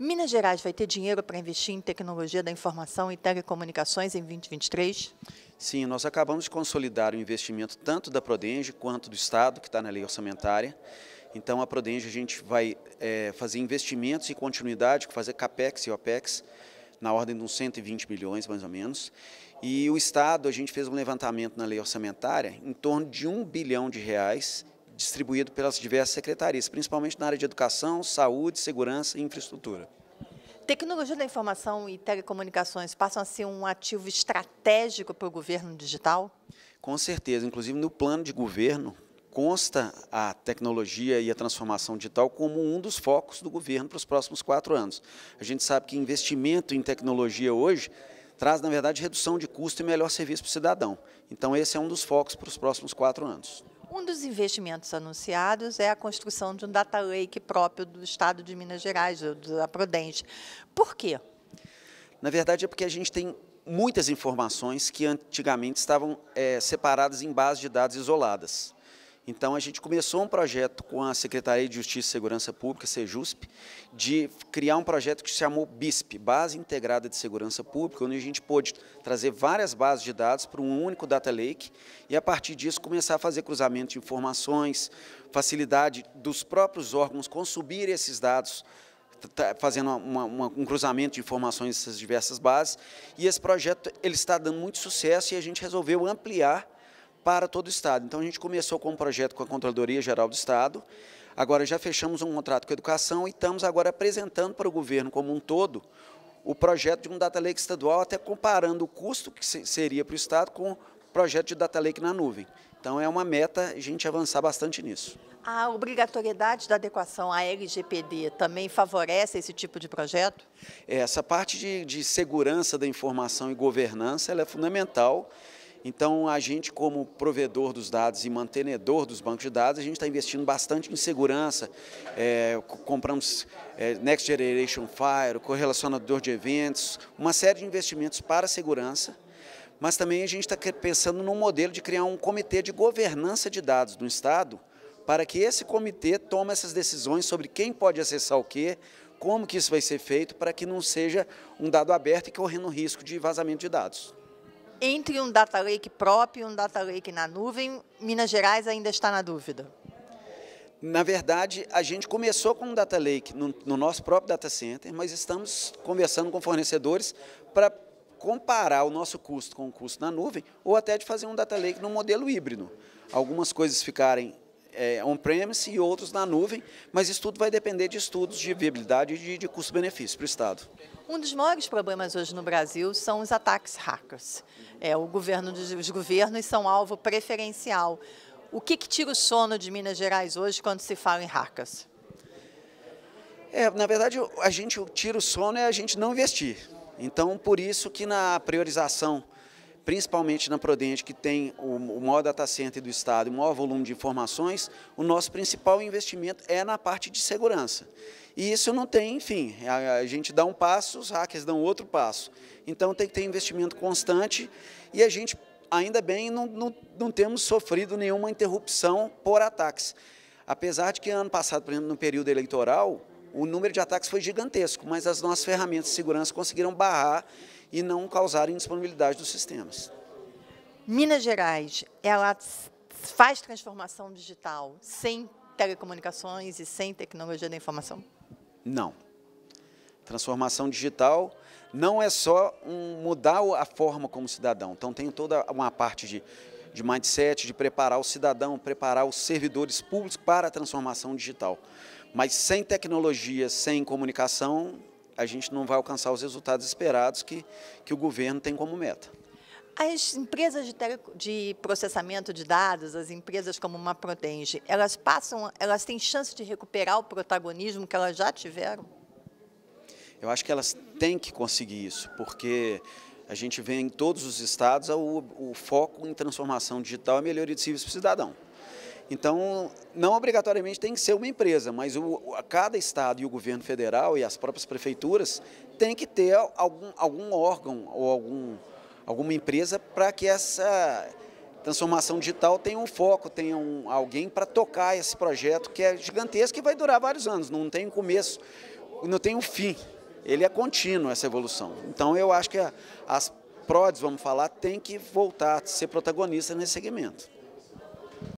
Minas Gerais vai ter dinheiro para investir em tecnologia da informação e telecomunicações em 2023? Sim, nós acabamos de consolidar o investimento tanto da Prodenge quanto do Estado, que está na lei orçamentária. Então, a Prodenge a gente vai é, fazer investimentos e continuidade, fazer CAPEX e OPEX, na ordem de uns 120 milhões, mais ou menos. E o Estado, a gente fez um levantamento na lei orçamentária, em torno de um bilhão de reais distribuído pelas diversas secretarias, principalmente na área de educação, saúde, segurança e infraestrutura. Tecnologia da informação e telecomunicações passam a ser um ativo estratégico para o governo digital? Com certeza. Inclusive, no plano de governo, consta a tecnologia e a transformação digital como um dos focos do governo para os próximos quatro anos. A gente sabe que investimento em tecnologia hoje traz, na verdade, redução de custo e melhor serviço para o cidadão. Então, esse é um dos focos para os próximos quatro anos. Um dos investimentos anunciados é a construção de um data lake próprio do Estado de Minas Gerais, da Prodente. Por quê? Na verdade, é porque a gente tem muitas informações que antigamente estavam é, separadas em bases de dados isoladas. Então, a gente começou um projeto com a Secretaria de Justiça e Segurança Pública, SEJUSP, de criar um projeto que se chamou BISP, Base Integrada de Segurança Pública, onde a gente pôde trazer várias bases de dados para um único data lake e, a partir disso, começar a fazer cruzamento de informações, facilidade dos próprios órgãos consumir esses dados tá, fazendo uma, uma, um cruzamento de informações dessas diversas bases. E esse projeto ele está dando muito sucesso e a gente resolveu ampliar para todo o Estado. Então, a gente começou com um projeto com a Controladoria Geral do Estado, agora já fechamos um contrato com a Educação e estamos agora apresentando para o governo como um todo o projeto de um data lake estadual, até comparando o custo que seria para o Estado com o projeto de data lake na nuvem. Então, é uma meta a gente avançar bastante nisso. A obrigatoriedade da adequação à LGPD também favorece esse tipo de projeto? É, essa parte de, de segurança da informação e governança é fundamental então, a gente, como provedor dos dados e mantenedor dos bancos de dados, a gente está investindo bastante em segurança. É, compramos é, Next Generation Fire, correlacionador de eventos, uma série de investimentos para segurança. Mas também a gente está pensando num modelo de criar um comitê de governança de dados do Estado, para que esse comitê tome essas decisões sobre quem pode acessar o quê, como que isso vai ser feito, para que não seja um dado aberto e correndo risco de vazamento de dados entre um data lake próprio e um data lake na nuvem, Minas Gerais ainda está na dúvida? Na verdade, a gente começou com um data lake no, no nosso próprio data center, mas estamos conversando com fornecedores para comparar o nosso custo com o custo na nuvem, ou até de fazer um data lake no modelo híbrido. Algumas coisas ficarem é, on-premise e outros na nuvem, mas isso tudo vai depender de estudos de viabilidade e de, de custo-benefício para o Estado. Um dos maiores problemas hoje no Brasil são os ataques hackers. É, o governo, os governos são alvo preferencial. O que, que tira o sono de Minas Gerais hoje quando se fala em hackers? É, na verdade, a gente, o sono é a gente não investir. Então, por isso que na priorização principalmente na Prodente, que tem o maior data center do Estado, o maior volume de informações, o nosso principal investimento é na parte de segurança. E isso não tem, enfim, a gente dá um passo, os hackers dão outro passo. Então tem que ter investimento constante e a gente, ainda bem, não, não, não temos sofrido nenhuma interrupção por ataques. Apesar de que ano passado, por exemplo, no período eleitoral, o número de ataques foi gigantesco, mas as nossas ferramentas de segurança conseguiram barrar e não causar indisponibilidade dos sistemas. Minas Gerais, ela faz transformação digital sem telecomunicações e sem tecnologia da informação? Não. Transformação digital não é só um mudar a forma como cidadão. Então tem toda uma parte de, de mindset, de preparar o cidadão, preparar os servidores públicos para a transformação digital. Mas sem tecnologia, sem comunicação, a gente não vai alcançar os resultados esperados que, que o governo tem como meta. As empresas de, tele, de processamento de dados, as empresas como uma Protenge, elas passam, elas têm chance de recuperar o protagonismo que elas já tiveram? Eu acho que elas têm que conseguir isso, porque a gente vê em todos os estados o, o foco em transformação digital e melhoria de serviços para o cidadão. Então, não obrigatoriamente tem que ser uma empresa, mas o, cada estado e o governo federal e as próprias prefeituras têm que ter algum, algum órgão ou algum, alguma empresa para que essa transformação digital tenha um foco, tenha um, alguém para tocar esse projeto que é gigantesco e vai durar vários anos, não tem um começo, não tem um fim. Ele é contínuo, essa evolução. Então, eu acho que a, as PRODES, vamos falar, tem que voltar a ser protagonista nesse segmento.